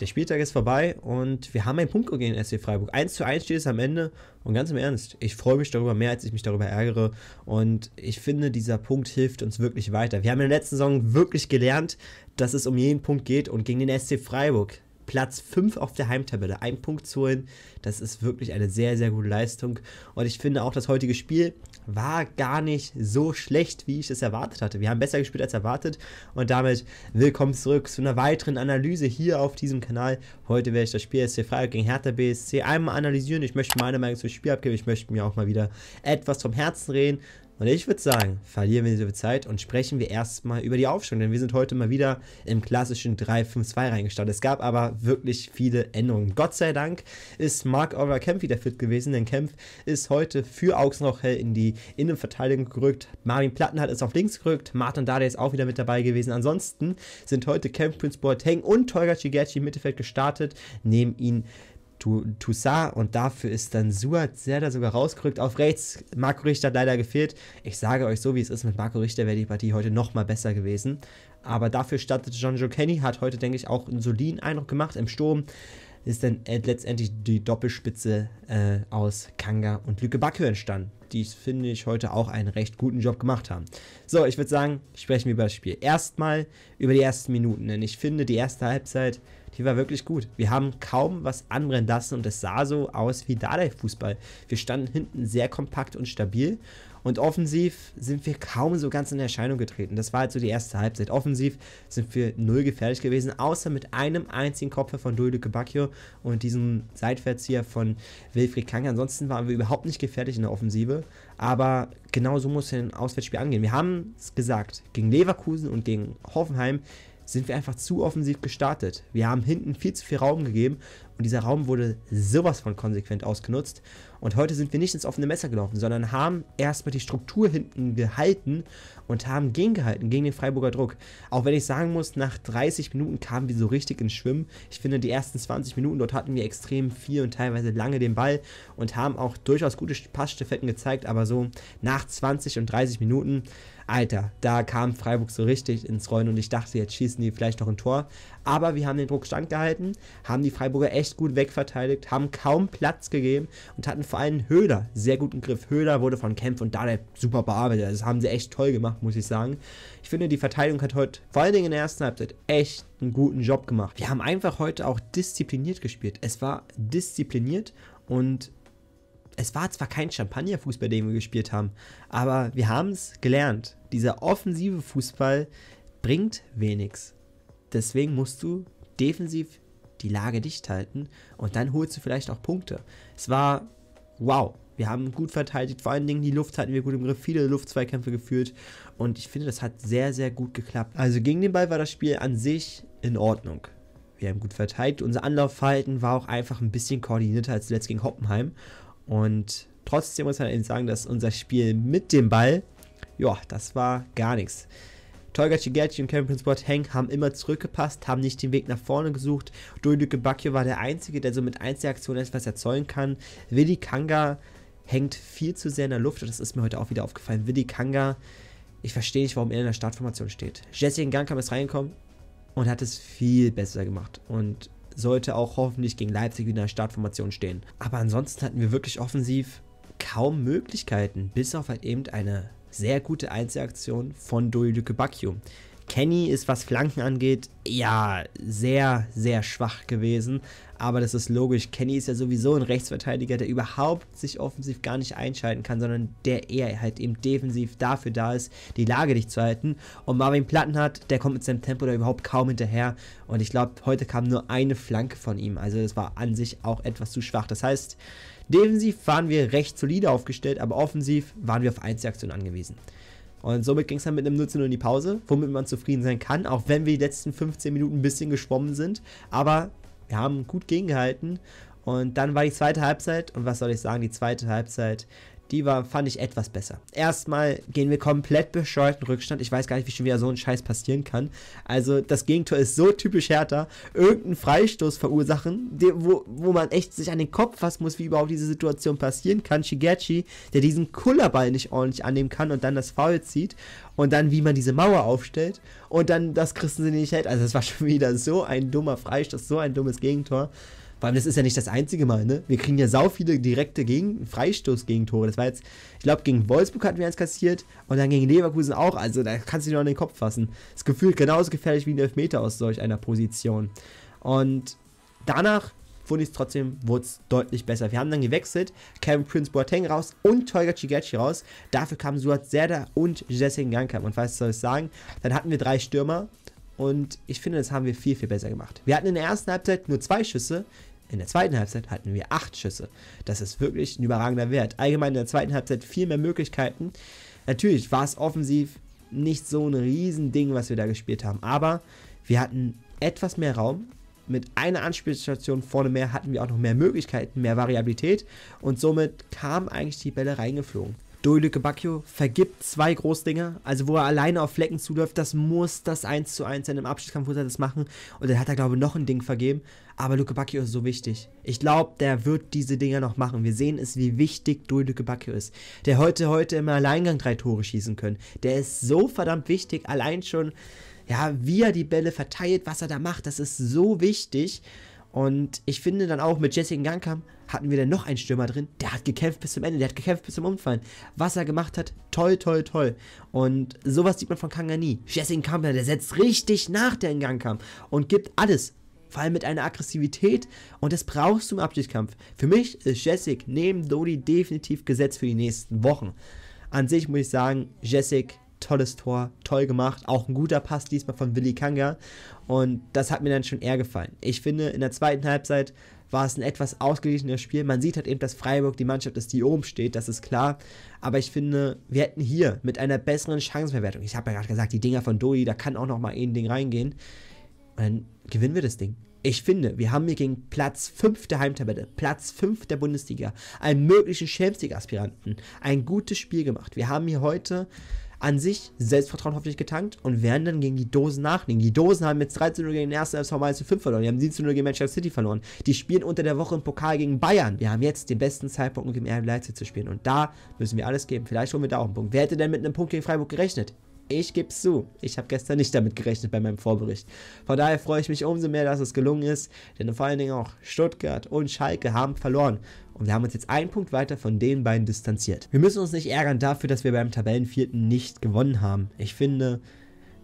Der Spieltag ist vorbei und wir haben einen Punkt gegen den SC Freiburg. 1 zu 1 steht es am Ende und ganz im Ernst, ich freue mich darüber mehr, als ich mich darüber ärgere und ich finde, dieser Punkt hilft uns wirklich weiter. Wir haben in der letzten Saison wirklich gelernt, dass es um jeden Punkt geht und gegen den SC Freiburg Platz 5 auf der Heimtabelle einen Punkt zu holen. Das ist wirklich eine sehr, sehr gute Leistung. Und ich finde auch, das heutige Spiel war gar nicht so schlecht, wie ich es erwartet hatte. Wir haben besser gespielt als erwartet. Und damit willkommen zurück zu einer weiteren Analyse hier auf diesem Kanal. Heute werde ich das Spiel SC Freiburg gegen Hertha BSC einmal analysieren. Ich möchte meine Meinung zum Spiel abgeben. Ich möchte mir auch mal wieder etwas vom Herzen reden. Und ich würde sagen, verlieren wir diese Zeit und sprechen wir erstmal über die Aufstellung, denn wir sind heute mal wieder im klassischen 3-5-2 reingestartet. Es gab aber wirklich viele Änderungen. Gott sei Dank ist Mark Oliver Kempf wieder fit gewesen, denn Kempf ist heute für Augsburg in die Innenverteidigung gerückt. Marvin Plattenhardt ist auf links gerückt, Martin Dade ist auch wieder mit dabei gewesen. Ansonsten sind heute Kempf, Prince Boateng und Tolga Cigerci im Mittelfeld gestartet, neben ihnen Toussaint und dafür ist dann Suat Serda sogar rausgerückt. Auf rechts, Marco Richter hat leider gefehlt. Ich sage euch so, wie es ist, mit Marco Richter wäre die Partie heute nochmal besser gewesen. Aber dafür startet John Joe Kenny, hat heute, denke ich, auch einen soliden Eindruck gemacht im Sturm. Ist dann äh, letztendlich die Doppelspitze äh, aus Kanga und Lücke Backe entstanden, die, finde ich, heute auch einen recht guten Job gemacht haben. So, ich würde sagen, sprechen wir über das Spiel. Erstmal über die ersten Minuten, denn ich finde, die erste Halbzeit die war wirklich gut. Wir haben kaum was anbrennen lassen und es sah so aus wie Dardai-Fußball. Wir standen hinten sehr kompakt und stabil und offensiv sind wir kaum so ganz in Erscheinung getreten. Das war halt so die erste Halbzeit. Offensiv sind wir null gefährlich gewesen, außer mit einem einzigen Kopfer von Dulde Kebakio und diesem Seitwärtszieher von Wilfried Kang. Ansonsten waren wir überhaupt nicht gefährlich in der Offensive. Aber genau so muss ein Auswärtsspiel angehen. Wir haben es gesagt, gegen Leverkusen und gegen Hoffenheim sind wir einfach zu offensiv gestartet. Wir haben hinten viel zu viel Raum gegeben und dieser Raum wurde sowas von konsequent ausgenutzt. Und heute sind wir nicht ins offene Messer gelaufen, sondern haben erstmal die Struktur hinten gehalten und haben gegengehalten, gegen den Freiburger Druck. Auch wenn ich sagen muss, nach 30 Minuten kamen wir so richtig ins Schwimmen. Ich finde, die ersten 20 Minuten dort hatten wir extrem viel und teilweise lange den Ball und haben auch durchaus gute Passstaffetten gezeigt, aber so nach 20 und 30 Minuten, Alter, da kam Freiburg so richtig ins Rollen und ich dachte, jetzt schießt schießen die vielleicht noch ein Tor. Aber wir haben den Druck standgehalten, haben die Freiburger echt gut wegverteidigt, haben kaum Platz gegeben und hatten vor allem Höhler sehr guten Griff. Höhler wurde von Kempf und Dardai super bearbeitet. Also, das haben sie echt toll gemacht, muss ich sagen. Ich finde, die Verteidigung hat heute, vor allen Dingen in der ersten Halbzeit, echt einen guten Job gemacht. Wir haben einfach heute auch diszipliniert gespielt. Es war diszipliniert und es war zwar kein Champagnerfußball, den wir gespielt haben, aber wir haben es gelernt. Dieser offensive Fußball, bringt wenig. Deswegen musst du defensiv die Lage dicht halten und dann holst du vielleicht auch Punkte. Es war wow. Wir haben gut verteidigt, vor allen Dingen die Luft hatten wir gut im Griff, viele Luftzweikämpfe geführt und ich finde, das hat sehr, sehr gut geklappt. Also gegen den Ball war das Spiel an sich in Ordnung. Wir haben gut verteidigt, unser Anlaufverhalten war auch einfach ein bisschen koordinierter als zuletzt gegen Hoppenheim und trotzdem muss man sagen, dass unser Spiel mit dem Ball, ja, das war gar nichts. Tolga Cigerci und Kevin Prince Boateng haben immer zurückgepasst, haben nicht den Weg nach vorne gesucht. Doiduke Bakio war der Einzige, der so mit Einzelaktionen etwas erzeugen kann. Willi Kanga hängt viel zu sehr in der Luft. und Das ist mir heute auch wieder aufgefallen. Willi Kanga, ich verstehe nicht, warum er in der Startformation steht. Jesse in Gang kam ist reingekommen und hat es viel besser gemacht. Und sollte auch hoffentlich gegen Leipzig wieder in der Startformation stehen. Aber ansonsten hatten wir wirklich offensiv kaum Möglichkeiten, bis auf halt eben eine sehr gute Einzelaktion von Doyluke Bakio. Kenny ist, was Flanken angeht, ja, sehr, sehr schwach gewesen. Aber das ist logisch. Kenny ist ja sowieso ein Rechtsverteidiger, der überhaupt sich offensiv gar nicht einschalten kann, sondern der eher halt eben defensiv dafür da ist, die Lage dicht zu halten. Und Marvin Platten hat, der kommt mit seinem Tempo da überhaupt kaum hinterher. Und ich glaube, heute kam nur eine Flanke von ihm. Also das war an sich auch etwas zu schwach. Das heißt, Defensiv waren wir recht solide aufgestellt, aber offensiv waren wir auf Einzelaktionen angewiesen. Und somit ging es dann mit einem Nutzen in die Pause, womit man zufrieden sein kann, auch wenn wir die letzten 15 Minuten ein bisschen geschwommen sind. Aber wir haben gut gegengehalten. Und dann war die zweite Halbzeit. Und was soll ich sagen? Die zweite Halbzeit die war, fand ich etwas besser. Erstmal gehen wir komplett bescheuert in Rückstand. Ich weiß gar nicht, wie schon wieder so ein Scheiß passieren kann. Also, das Gegentor ist so typisch härter. Irgendeinen Freistoß verursachen, wo, wo man echt sich an den Kopf fassen muss, wie überhaupt diese Situation passieren kann. Shigechi, der diesen Kullerball nicht ordentlich annehmen kann und dann das Foul zieht. Und dann, wie man diese Mauer aufstellt. Und dann, das Christen sie nicht hält. Also, es war schon wieder so ein dummer Freistoß, so ein dummes Gegentor. Vor allem, das ist ja nicht das einzige Mal, ne? Wir kriegen ja sau viele direkte Gegen Tore. Das war jetzt, ich glaube, gegen Wolfsburg hatten wir eins kassiert und dann gegen Leverkusen auch. Also da kannst du dir noch in den Kopf fassen. Das Gefühl genauso gefährlich wie ein Elfmeter aus solch einer Position. Und danach fand ich es trotzdem, wurde es deutlich besser. Wir haben dann gewechselt, Kevin Prince Boateng raus und Tolga Chigachi raus. Dafür kamen Suat Zerda und Jesse Ngankam. Und was soll ich sagen? Dann hatten wir drei Stürmer und ich finde, das haben wir viel, viel besser gemacht. Wir hatten in der ersten Halbzeit nur zwei Schüsse, in der zweiten Halbzeit hatten wir acht Schüsse. Das ist wirklich ein überragender Wert. Allgemein in der zweiten Halbzeit viel mehr Möglichkeiten. Natürlich war es offensiv nicht so ein Riesending, was wir da gespielt haben. Aber wir hatten etwas mehr Raum. Mit einer Anspielstation vorne mehr hatten wir auch noch mehr Möglichkeiten, mehr Variabilität. Und somit kamen eigentlich die Bälle reingeflogen. Doiluke Bacchio vergibt zwei Großdinger, also wo er alleine auf Flecken zuläuft, das muss das 1 zu 1 sein. Im Abschiedskampf muss er das machen und dann hat er, glaube ich, noch ein Ding vergeben. Aber Luke Bacchio ist so wichtig. Ich glaube, der wird diese Dinger noch machen. Wir sehen es, wie wichtig Doiluke Bacchio ist. Der heute, heute im Alleingang drei Tore schießen können. Der ist so verdammt wichtig, allein schon, ja, wie er die Bälle verteilt, was er da macht, das ist so wichtig. Und ich finde dann auch mit Jesse Gankam hatten wir dann noch einen Stürmer drin, der hat gekämpft bis zum Ende, der hat gekämpft bis zum Umfallen. Was er gemacht hat, toll, toll, toll. Und sowas sieht man von Kanga nie. Jesse Gankam, der setzt richtig nach, der in Gang kam und gibt alles. Vor allem mit einer Aggressivität und das brauchst du im Abstiegskampf. Für mich ist Jessica neben Dodi definitiv gesetzt für die nächsten Wochen. An sich muss ich sagen, Jessica tolles Tor, toll gemacht. Auch ein guter Pass diesmal von Willy Kanga. Und das hat mir dann schon eher gefallen. Ich finde, in der zweiten Halbzeit war es ein etwas ausgeglichenes Spiel. Man sieht halt eben, dass Freiburg die Mannschaft ist, die oben steht, das ist klar. Aber ich finde, wir hätten hier mit einer besseren Chancenverwertung, ich habe ja gerade gesagt, die Dinger von Doi, da kann auch nochmal ein Ding reingehen. Und dann gewinnen wir das Ding. Ich finde, wir haben hier gegen Platz 5 der Heimtabelle, Platz 5 der Bundesliga, einen möglichen Champions League-Aspiranten, ein gutes Spiel gemacht. Wir haben hier heute an sich Selbstvertrauen hoffentlich getankt und werden dann gegen die Dosen nachlegen. Die Dosen haben jetzt 13 0 gegen den ersten FSV Mainz 5 verloren. Die haben 17 0 gegen Manchester City verloren. Die spielen unter der Woche im Pokal gegen Bayern. Wir haben jetzt den besten Zeitpunkt, um gegen RB Leipzig zu spielen. Und da müssen wir alles geben. Vielleicht holen wir da auch einen Punkt. Wer hätte denn mit einem Punkt gegen Freiburg gerechnet? Ich gebe es zu, ich habe gestern nicht damit gerechnet bei meinem Vorbericht. Von daher freue ich mich umso mehr, dass es gelungen ist, denn vor allen Dingen auch Stuttgart und Schalke haben verloren. Und wir haben uns jetzt einen Punkt weiter von den beiden distanziert. Wir müssen uns nicht ärgern dafür, dass wir beim Tabellenvierten nicht gewonnen haben. Ich finde,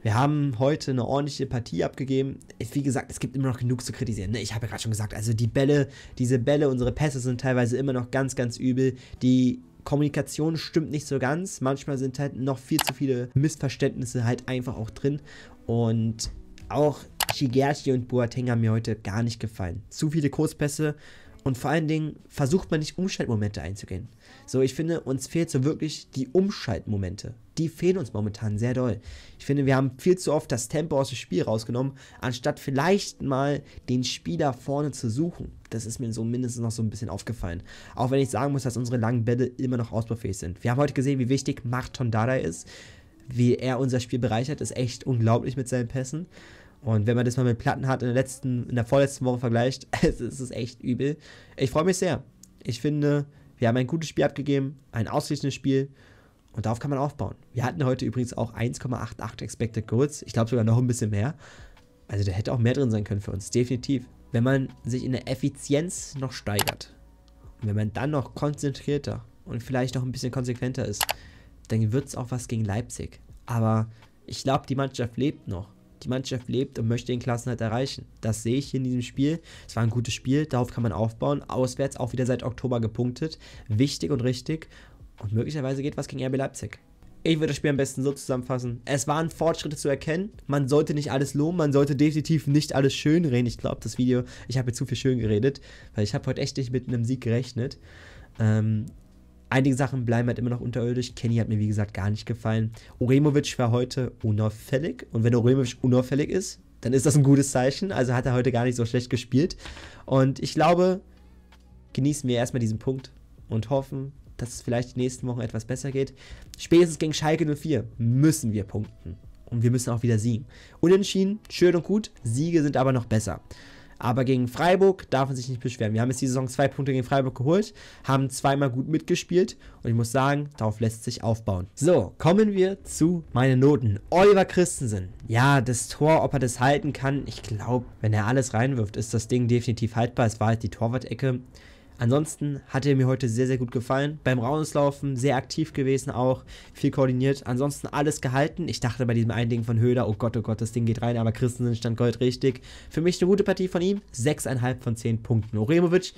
wir haben heute eine ordentliche Partie abgegeben. Wie gesagt, es gibt immer noch genug zu kritisieren. Ne? Ich habe ja gerade schon gesagt, also die Bälle, diese Bälle, unsere Pässe sind teilweise immer noch ganz, ganz übel. Die Kommunikation stimmt nicht so ganz. Manchmal sind halt noch viel zu viele Missverständnisse halt einfach auch drin. Und auch Shigerchi und Boateng haben mir heute gar nicht gefallen. Zu viele Kurzpässe und vor allen Dingen versucht man nicht Umschaltmomente einzugehen. So, ich finde, uns fehlt so wirklich die Umschaltmomente. Die fehlen uns momentan sehr doll. Ich finde, wir haben viel zu oft das Tempo aus dem Spiel rausgenommen, anstatt vielleicht mal den Spieler vorne zu suchen. Das ist mir so mindestens noch so ein bisschen aufgefallen. Auch wenn ich sagen muss, dass unsere langen Bälle immer noch ausbaufähig sind. Wir haben heute gesehen, wie wichtig Marton Dada ist. Wie er unser Spiel bereichert, ist echt unglaublich mit seinen Pässen. Und wenn man das mal mit Platten hat in der letzten, in der vorletzten Woche vergleicht, es ist echt übel. Ich freue mich sehr. Ich finde, wir haben ein gutes Spiel abgegeben, ein ausgeglichenes Spiel und darauf kann man aufbauen. Wir hatten heute übrigens auch 1,88 Expected Goals, ich glaube sogar noch ein bisschen mehr. Also da hätte auch mehr drin sein können für uns, definitiv. Wenn man sich in der Effizienz noch steigert und wenn man dann noch konzentrierter und vielleicht noch ein bisschen konsequenter ist, dann wird es auch was gegen Leipzig. Aber ich glaube, die Mannschaft lebt noch. Die Mannschaft lebt und möchte den Klassenhalt erreichen. Das sehe ich hier in diesem Spiel. Es war ein gutes Spiel, darauf kann man aufbauen. Auswärts auch wieder seit Oktober gepunktet. Wichtig und richtig. Und möglicherweise geht was gegen RB Leipzig. Ich würde das Spiel am besten so zusammenfassen. Es waren Fortschritte zu erkennen. Man sollte nicht alles loben. Man sollte definitiv nicht alles schön reden. Ich glaube, das Video, ich habe zu viel schön geredet, weil ich habe heute echt nicht mit einem Sieg gerechnet. Ähm, Einige Sachen bleiben halt immer noch unterirdisch. Kenny hat mir, wie gesagt, gar nicht gefallen. Uremovic war heute unauffällig. Und wenn Uremovic unauffällig ist, dann ist das ein gutes Zeichen. Also hat er heute gar nicht so schlecht gespielt. Und ich glaube, genießen wir erstmal diesen Punkt und hoffen, dass es vielleicht die nächsten Wochen etwas besser geht. Spätestens gegen Schalke 04 müssen wir punkten. Und wir müssen auch wieder siegen. Unentschieden, schön und gut. Siege sind aber noch besser. Aber gegen Freiburg darf man sich nicht beschweren. Wir haben jetzt die Saison zwei Punkte gegen Freiburg geholt, haben zweimal gut mitgespielt und ich muss sagen, darauf lässt sich aufbauen. So, kommen wir zu meinen Noten. Oliver Christensen. Ja, das Tor, ob er das halten kann, ich glaube, wenn er alles reinwirft, ist das Ding definitiv haltbar. Es war halt die Torwart-Ecke. Ansonsten hat er mir heute sehr, sehr gut gefallen. Beim Raunuslaufen sehr aktiv gewesen auch, viel koordiniert. Ansonsten alles gehalten. Ich dachte bei diesem einen Ding von Höder, oh Gott, oh Gott, das Ding geht rein, aber Christensen stand Gold richtig. Für mich eine gute Partie von ihm. 6,5 von 10 Punkten. Oremovic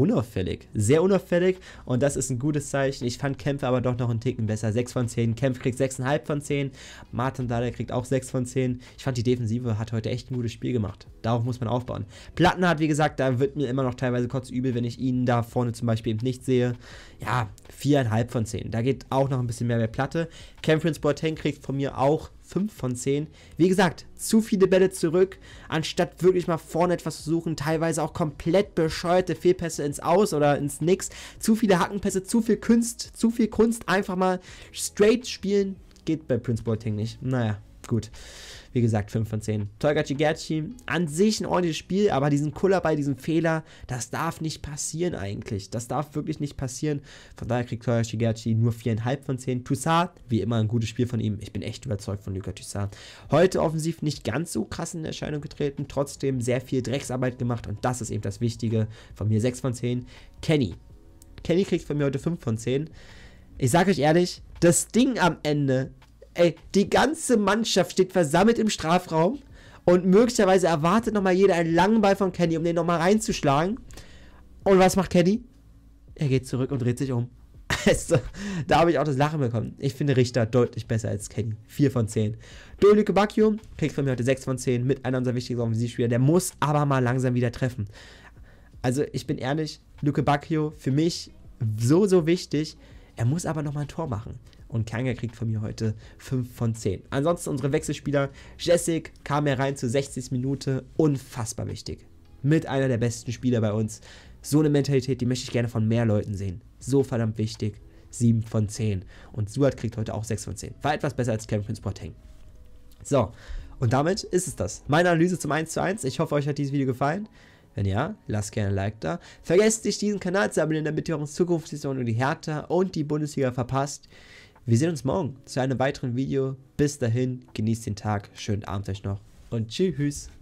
unauffällig. Sehr unauffällig und das ist ein gutes Zeichen. Ich fand Kämpfe aber doch noch einen Ticken besser. 6 von 10. Kämpf kriegt 6,5 von 10. Martin Dada kriegt auch 6 von 10. Ich fand die Defensive hat heute echt ein gutes Spiel gemacht. Darauf muss man aufbauen. Platten hat, wie gesagt, da wird mir immer noch teilweise kurz übel, wenn ich ihn da vorne zum Beispiel eben nicht sehe. Ja, 4,5 von 10. Da geht auch noch ein bisschen mehr bei Platte. Sport Boateng kriegt von mir auch 5 von 10. Wie gesagt, zu viele Bälle zurück, anstatt wirklich mal vorne etwas zu suchen. Teilweise auch komplett bescheuerte Fehlpässe ins Aus oder ins Nix. Zu viele Hackenpässe, zu viel Kunst, zu viel Kunst. Einfach mal straight spielen. Geht bei Prince Boateng nicht. Naja, gut. Wie gesagt, 5 von 10. Toygachi Gerchi, an sich ein ordentliches Spiel, aber diesen Kullerball, diesen Fehler, das darf nicht passieren eigentlich. Das darf wirklich nicht passieren. Von daher kriegt Toygachi Gerchi nur 4,5 von 10. Toussaint, wie immer ein gutes Spiel von ihm. Ich bin echt überzeugt von Luca Toussaint. Heute offensiv nicht ganz so krass in Erscheinung getreten, trotzdem sehr viel Drecksarbeit gemacht und das ist eben das Wichtige. Von mir 6 von 10. Kenny. Kenny kriegt von mir heute 5 von 10. Ich sage euch ehrlich, das Ding am Ende ey, die ganze Mannschaft steht versammelt im Strafraum und möglicherweise erwartet nochmal jeder einen langen Ball von Kenny, um den nochmal reinzuschlagen. Und was macht Kenny? Er geht zurück und dreht sich um. Also, da habe ich auch das Lachen bekommen. Ich finde Richter deutlich besser als Kenny. 4 von 10. Dolüke Bakium kriegt von mir heute 6 von 10 mit einem unserer wichtigsten Offensivspieler. Der muss aber mal langsam wieder treffen. Also, ich bin ehrlich, Luke Bacchio für mich so, so wichtig. Er muss aber nochmal ein Tor machen. Und Kanga kriegt von mir heute 5 von 10. Ansonsten unsere Wechselspieler. Jessic kam herein zur 60. Minute. Unfassbar wichtig. Mit einer der besten Spieler bei uns. So eine Mentalität, die möchte ich gerne von mehr Leuten sehen. So verdammt wichtig. 7 von 10. Und Suat kriegt heute auch 6 von 10. War etwas besser als Cameron Sporting. So, und damit ist es das. Meine Analyse zum 1 zu 1. Ich hoffe, euch hat dieses Video gefallen. Wenn ja, lasst gerne ein Like da. Vergesst nicht, diesen Kanal zu abonnieren, damit ihr auch in Zukunft die Saison und die Hertha und die Bundesliga verpasst. Wir sehen uns morgen zu einem weiteren Video. Bis dahin, genießt den Tag, schönen Abend euch noch und tschüss.